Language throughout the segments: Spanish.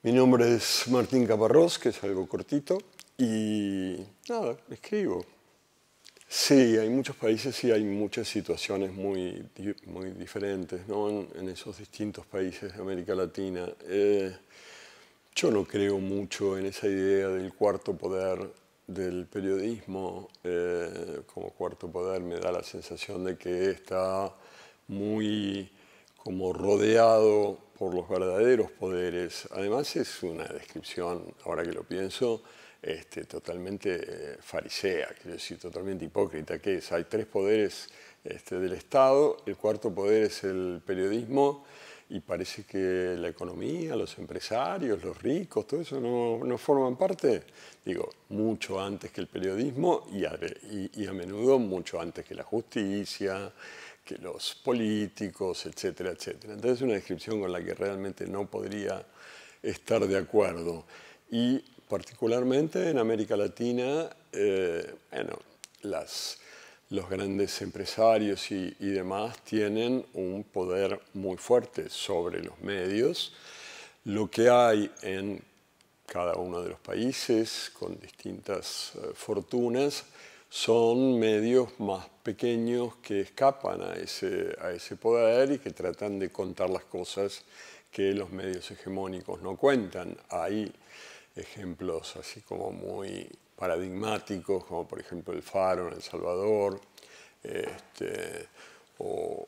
Mi nombre es Martín Caparrós, que es algo cortito, y nada, escribo. Sí, hay muchos países y hay muchas situaciones muy, muy diferentes ¿no? en, esos distintos países de América Latina. Eh, yo no creo mucho en esa idea del cuarto poder del periodismo. Eh, como cuarto poder me da la sensación de que está muy como rodeado por los verdaderos poderes. Además es una descripción, ahora que lo pienso, este, totalmente eh, farisea, quiero decir, totalmente hipócrita, que es, hay tres poderes este, del Estado, el cuarto poder es el periodismo y parece que la economía, los empresarios, los ricos, todo eso no, no forman parte, digo, mucho antes que el periodismo y a menudo mucho antes que la justicia, que los políticos, etcétera, etcétera. Entonces es una descripción con la que realmente no podría estar de acuerdo. Y particularmente en América Latina, eh, bueno, los grandes empresarios y, demás tienen un poder muy fuerte sobre los medios. Lo que hay en cada uno de los países, con distintas eh, fortunas, son medios más pequeños que escapan a ese, poder y que tratan de contar las cosas que los medios hegemónicos no cuentan. Hay ejemplos así como muy paradigmáticos, como por ejemplo el Faro en El Salvador, este, o,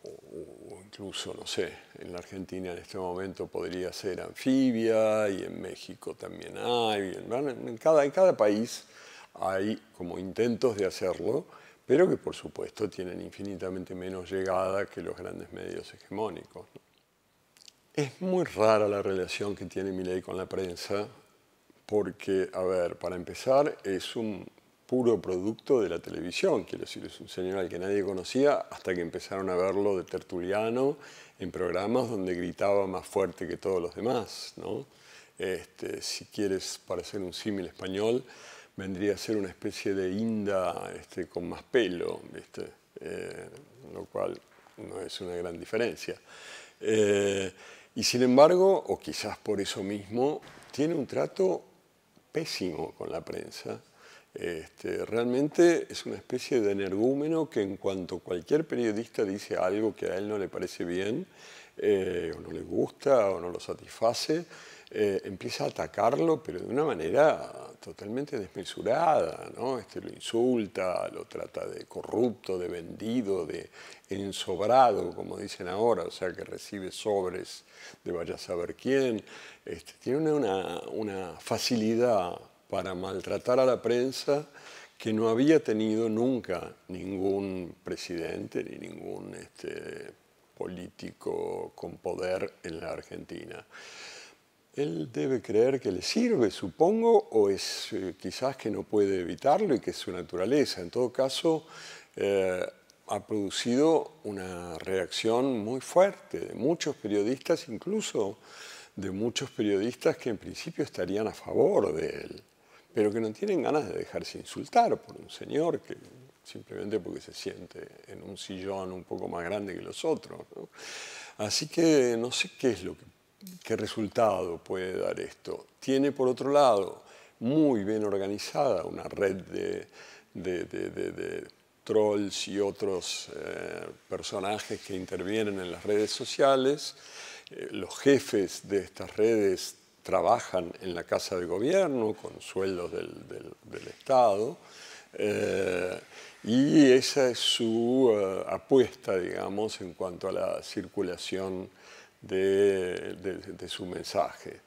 incluso, no sé, en la Argentina en este momento podría ser anfibia y en México también hay, en, en cada país hay como intentos de hacerlo, pero que por supuesto tienen infinitamente menos llegada que los grandes medios hegemónicos. Es muy rara la relación que tiene Milei con la prensa, porque, a ver, para empezar, es un puro producto de la televisión, quiero decir, es un señor al que nadie conocía hasta que empezaron a verlo de tertuliano en programas donde gritaba más fuerte que todos los demás, este, si quieres, parecer un símil español, vendría a ser una especie de inda este, con más pelo, eh, lo cual no es una gran diferencia. Eh, y sin embargo, o quizás por eso mismo, tiene un trato pésimo con la prensa. Este, realmente es una especie de energúmeno que en cuanto cualquier periodista dice algo que a él no le parece bien, eh, o no le gusta, o no lo satisface, eh, empieza a atacarlo, pero de una manera totalmente desmesurada, ¿no? Este lo insulta, lo trata de corrupto, de vendido, de ensobrado, como dicen ahora, o sea, que recibe sobres de vaya a saber quién. Este, tiene una, una facilidad para maltratar a la prensa que no había tenido nunca ningún presidente ni ningún este, político con poder en la Argentina. Él debe creer que le sirve, supongo, o es eh, quizás que no puede evitarlo y que es su naturaleza. En todo caso, eh, ha producido una reacción muy fuerte de muchos periodistas, incluso de muchos periodistas que en principio estarían a favor de él, pero que no tienen ganas de dejarse insultar por un señor que simplemente porque se siente en un sillón un poco más grande que los otros. Así que no sé qué es lo que qué resultado puede dar esto. Tiene, por otro lado, muy bien organizada una red de, trolls y otros eh, personajes que intervienen en las redes sociales. Eh, los jefes de estas redes trabajan en la Casa de Gobierno con sueldos del, Estado. Eh, y esa es su apuesta, digamos, en cuanto a la circulación de, su mensaje.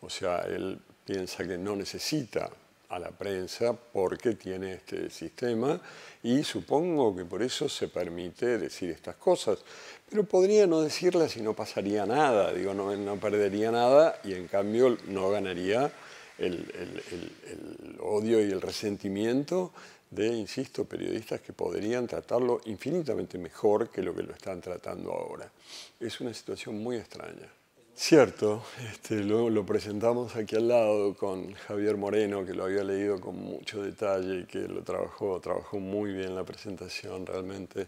O sea, él piensa que no necesita a la prensa porque tiene este sistema y supongo que por eso se permite decir estas cosas. Pero podría no decirlas y no pasaría nada, digo, no, perdería nada y en cambio no ganaría el, el, odio y el resentimiento de, insisto, periodistas que podrían tratarlo infinitamente mejor que lo que lo están tratando ahora. Es una situación muy extraña. Cierto, este, lo, presentamos aquí al lado con Javier Moreno, que lo había leído con mucho detalle y que lo trabajó, trabajó muy bien la presentación, realmente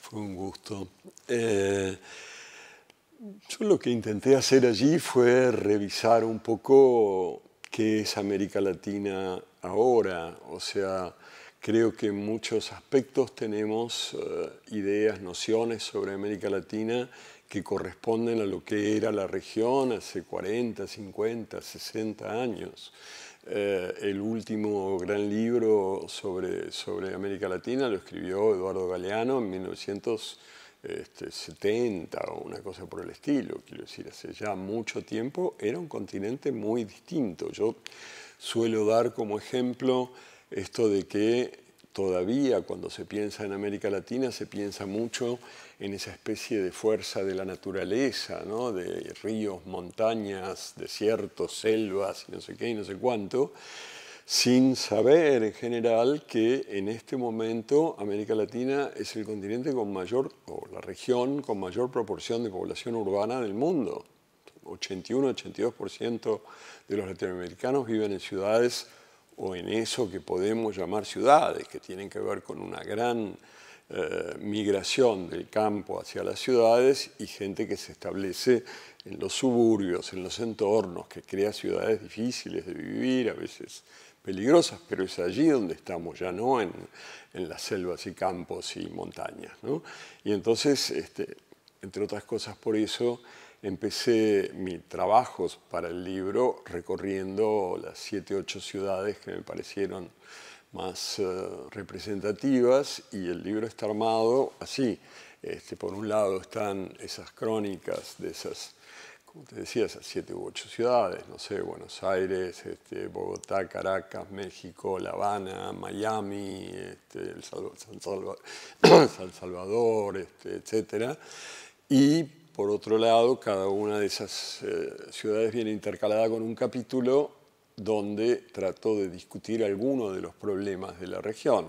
fue un gusto. Eh, yo lo que intenté hacer allí fue revisar un poco qué es América Latina ahora, o sea, Creo que en muchos aspectos tenemos eh, ideas, nociones sobre América Latina que corresponden a lo que era la región hace 40, 50, 60 años. Eh, el último gran libro sobre, sobre América Latina lo escribió Eduardo Galeano en 1970 este, o una cosa por el estilo. Quiero decir, hace ya mucho tiempo era un continente muy distinto. Yo suelo dar como ejemplo esto de que todavía cuando se piensa en América Latina se piensa mucho en esa especie de fuerza de la naturaleza, de ríos, montañas, desiertos, selvas, no sé qué y no sé cuánto, sin saber en general que en este momento América Latina es el continente con mayor, o la región con mayor proporción de población urbana del mundo. 81-82% de los latinoamericanos viven en ciudades o en eso que podemos llamar ciudades, que tienen que ver con una gran eh, migración del campo hacia las ciudades y gente que se establece en los suburbios, en los entornos, que crea ciudades difíciles de vivir, a veces peligrosas, pero es allí donde estamos, ya no en, las selvas y campos y montañas. Y entonces, este, entre otras cosas por eso, Empecé mis trabajos para el libro recorriendo las siete, ocho ciudades que me parecieron más eh, representativas y el libro está armado así. Este, por un lado están esas crónicas de esas, como te decía, esas siete u ocho ciudades, no sé, Buenos Aires, este, Bogotá, Caracas, México, La Habana, Miami, este, San, Salvador, este, etc. Y por otro lado, cada una de esas eh, ciudades viene intercalada con un capítulo donde trató de discutir algunos de los problemas de la región,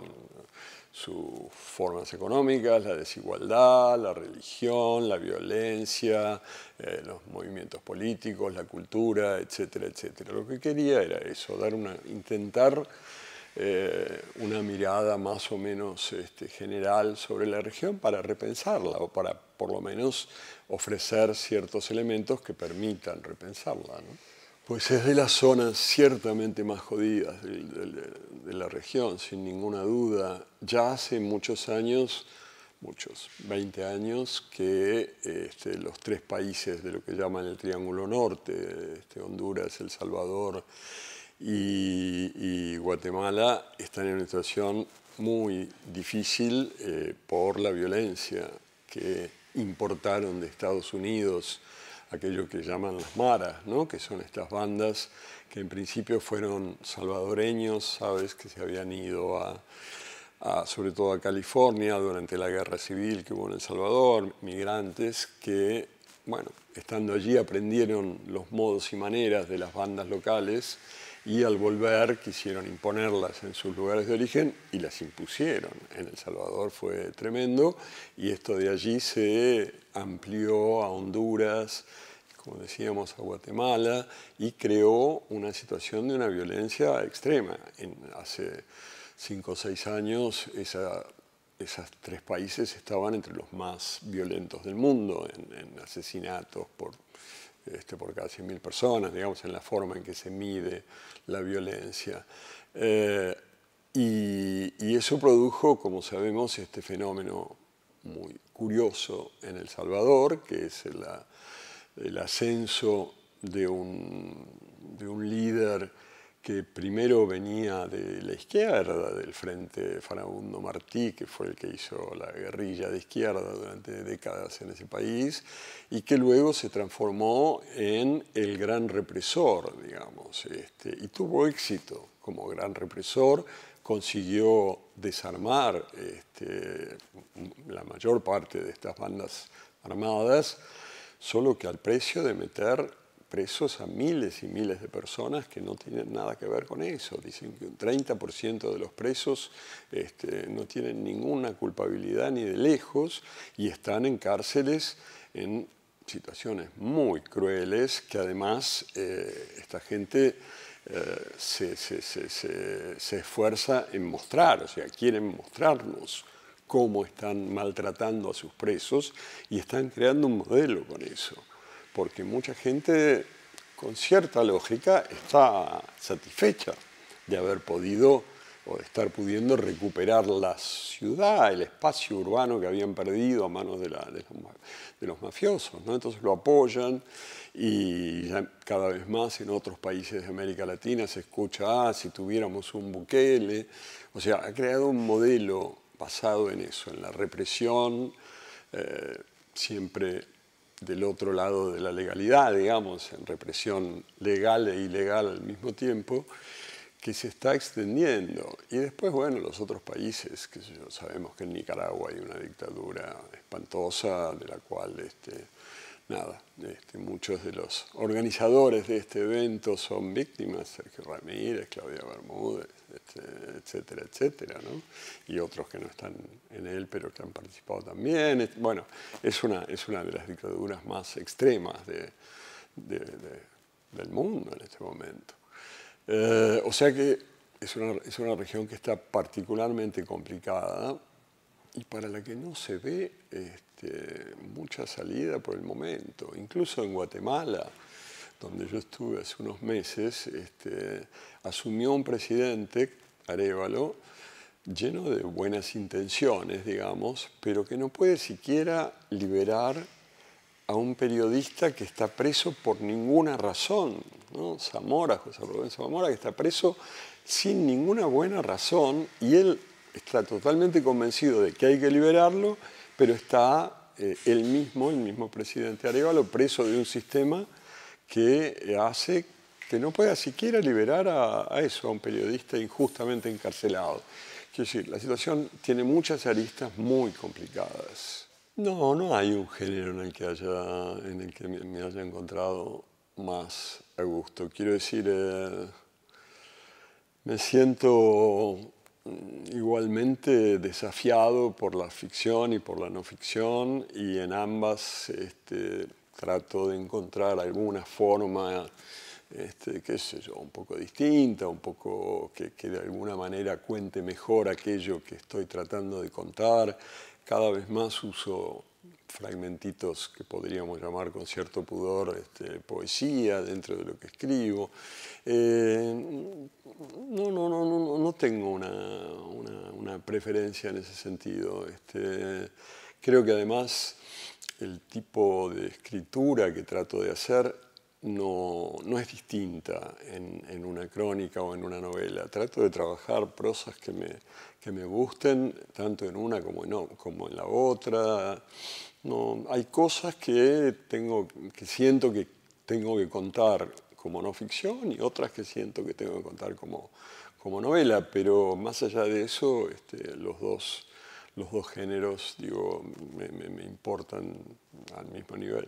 sus formas económicas, la desigualdad, la religión, la violencia, eh, los movimientos políticos, la cultura, etcétera, etcétera. Lo que quería era eso, dar una, intentar eh, una mirada más o menos este, general sobre la región para repensarla o para por lo menos ofrecer ciertos elementos que permitan repensarla. Pues es de las zonas ciertamente más jodidas de, la región, sin ninguna duda. Ya hace muchos años, muchos, 20 años, que este, los tres países de lo que llaman el Triángulo Norte, este, Honduras, El Salvador y, Guatemala, están en una situación muy difícil eh, por la violencia que importaron de Estados Unidos aquello que llaman las maras, ¿no? que son estas bandas que en principio fueron salvadoreños, sabes, que se habían ido a, sobre todo a California durante la guerra civil que hubo en El Salvador, migrantes que, bueno, estando allí aprendieron los modos y maneras de las bandas locales y al volver quisieron imponerlas en sus lugares de origen y las impusieron. En El Salvador fue tremendo y esto de allí se amplió a Honduras, como decíamos, a Guatemala y creó una situación de una violencia extrema. En, hace cinco o seis años esa esos tres países estaban entre los más violentos del mundo en asesinatos por este, por cada 100.000 personas, digamos, en la forma en que se mide la violencia. Eh, y, eso produjo, como sabemos, este fenómeno muy curioso en El Salvador, que es el, ascenso de un líder que primero venía de la izquierda, del Frente Farabundo Martí, que fue el que hizo la guerrilla de izquierda durante décadas en ese país, y que luego se transformó en el gran represor, digamos, este, y tuvo éxito como gran represor, consiguió desarmar este, la mayor parte de estas bandas armadas, solo que al precio de meter presos a miles y miles de personas que no tienen nada que ver con eso. Dicen que un 30% de los presos este, no tienen ninguna culpabilidad ni de lejos y están en cárceles en situaciones muy crueles que además eh, esta gente eh, se, se, esfuerza en mostrar, o sea, quieren mostrarnos cómo están maltratando a sus presos y están creando un modelo con eso porque mucha gente con cierta lógica está satisfecha de haber podido o de estar pudiendo recuperar la ciudad, el espacio urbano que habían perdido a manos de, los, mafiosos. Entonces lo apoyan y cada vez más en otros países de América Latina se escucha, ah, si tuviéramos un Bukele. O sea, ha creado un modelo basado en eso, en la represión, eh, siempre del otro lado de la legalidad, digamos, en represión legal e ilegal al mismo tiempo, que se está extendiendo. Y después, bueno, los otros países, que sabemos que en Nicaragua hay una dictadura espantosa de la cual este, nada, este, muchos de los organizadores de este evento son víctimas, Sergio Ramírez, Claudia Bermúdez, etcétera, etcétera, y otros que no están en él, pero que han participado también. Bueno, es una, es una de las dictaduras más extremas del mundo en este momento. Eh, o sea que es una, es una región que está particularmente complicada y para la que no se ve este, mucha salida por el momento. Incluso en Guatemala, donde yo estuve hace unos meses, este, asumió un presidente, Arevalo, lleno de buenas intenciones, digamos, pero que no puede siquiera liberar a un periodista que está preso por ninguna razón. ¿no? Zamora, José Rubén Zamora, que está preso sin ninguna buena razón y él está totalmente convencido de que hay que liberarlo, pero está eh, él mismo, el mismo presidente Arevalo, preso de un sistema que hace que no pueda siquiera liberar a, eso, a un periodista injustamente encarcelado. Quiero decir, la situación tiene muchas aristas muy complicadas. No, no hay un género en el que, haya, en el que me haya encontrado más a gusto. Quiero decir, eh, me siento igualmente desafiado por la ficción y por la no ficción y en ambas este, trato de encontrar alguna forma, este, qué sé yo, un poco distinta, un poco que, de alguna manera cuente mejor aquello que estoy tratando de contar. Cada vez más uso fragmentitos que podríamos llamar con cierto pudor poesía dentro de lo que escribo. no, no, no, no, no tengo una, preferencia en ese sentido. creo que además el tipo de escritura que trato de hacer no, no es distinta en, una crónica o en una novela. Trato de trabajar prosas que me, que me gusten, tanto en una como en, la otra. hay cosas que, tengo, que siento que tengo que contar como no ficción y otras que siento que tengo que contar como, novela, pero más allá de eso, este, los, dos, los dos géneros digo, me importan al mismo nivel.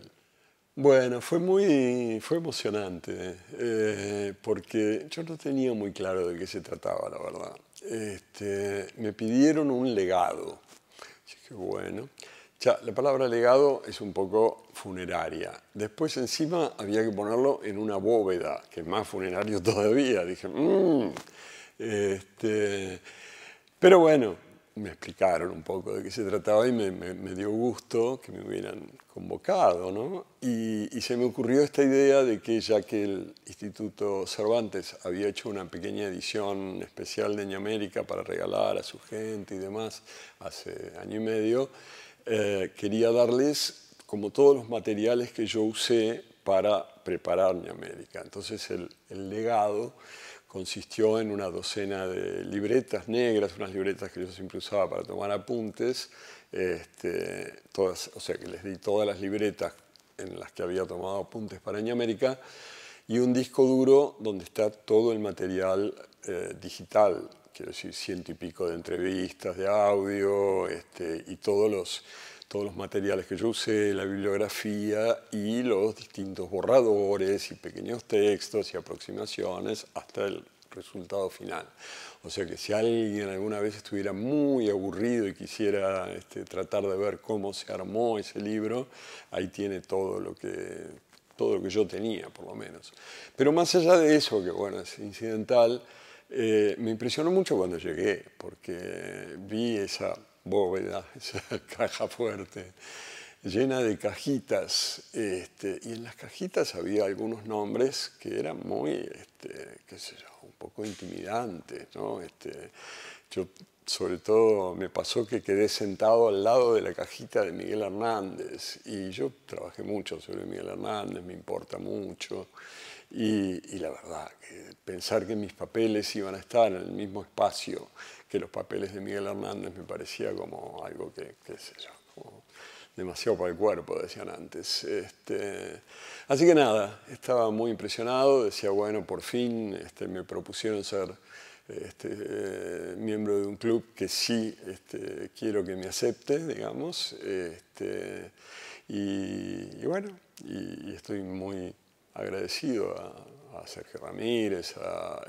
Bueno, fue muy fue emocionante, eh, porque yo no tenía muy claro de qué se trataba, la verdad. Este, me pidieron un legado. bueno, la palabra legado es un poco funeraria. Después encima había que ponerlo en una bóveda, que es más funerario todavía. Dije, mmm, pero bueno, me explicaron un poco de qué se trataba y me, dio gusto que me hubieran convocado, Y, se me ocurrió esta idea de que ya que el Instituto Cervantes había hecho una pequeña edición especial de América para regalar a su gente y demás hace año y medio, eh, quería darles como todos los materiales que yo usé para preparar América. Entonces el, el legado consistió en una docena de libretas negras, unas libretas que yo siempre usaba para tomar apuntes, este, todas, o sea que les di todas las libretas en las que había tomado apuntes para América, y un disco duro donde está todo el material eh, digital, quiero decir, ciento y pico de entrevistas, de audio, este, y todos los todos los materiales que yo usé, la bibliografía y los distintos borradores y pequeños textos y aproximaciones hasta el resultado final. O sea que si alguien alguna vez estuviera muy aburrido y quisiera este, tratar de ver cómo se armó ese libro, ahí tiene todo lo que todo lo que yo tenía, por lo menos. Pero más allá de eso, que bueno, es incidental, eh, me impresionó mucho cuando llegué, porque vi esa bóveda, esa caja fuerte, llena de cajitas. Este, y en las cajitas había algunos nombres que eran muy, este, qué sé yo, un poco intimidantes. ¿no? Este, yo sobre todo me pasó que quedé sentado al lado de la cajita de Miguel Hernández y yo trabajé mucho sobre Miguel Hernández, me importa mucho y la verdad, pensar que mis papeles iban a estar en el mismo espacio que los papeles de Miguel Hernández me parecía como algo que, qué sé demasiado para el cuerpo, decían antes. Este, así que nada, estaba muy impresionado, decía, bueno, por fin este, me propusieron ser este, eh, miembro de un club que sí este, quiero que me acepte, digamos. y, bueno, y, estoy muy agradecido a, a Sergio Ramírez, a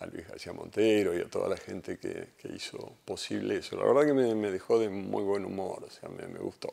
a Luis García Montero y a toda la gente que, hizo posible eso. La verdad que me, dejó de muy buen humor, o sea, me gustó.